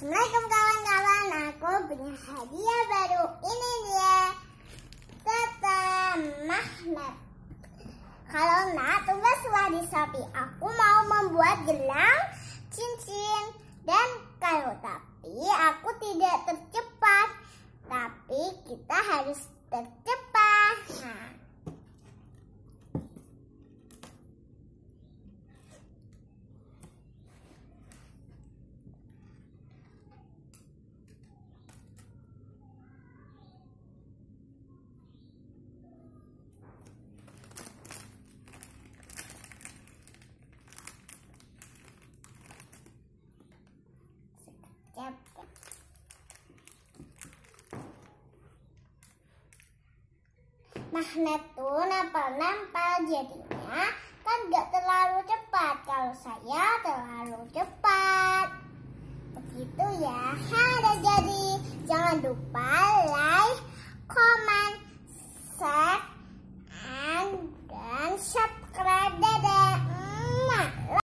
Assalamualaikum kawan-kawan, aku punya hadiah baru. Ini dia. Tata Mahmat. Kalau nak tugas di sapi, aku mau membuat gelang, cincin, dan kalau Tapi aku tidak tercepat. Tapi kita harus tercepat. Magnet nah, tuh nampal-nampal jadinya kan gak terlalu cepat kalau saya terlalu cepat begitu ya ada jadi jangan lupa like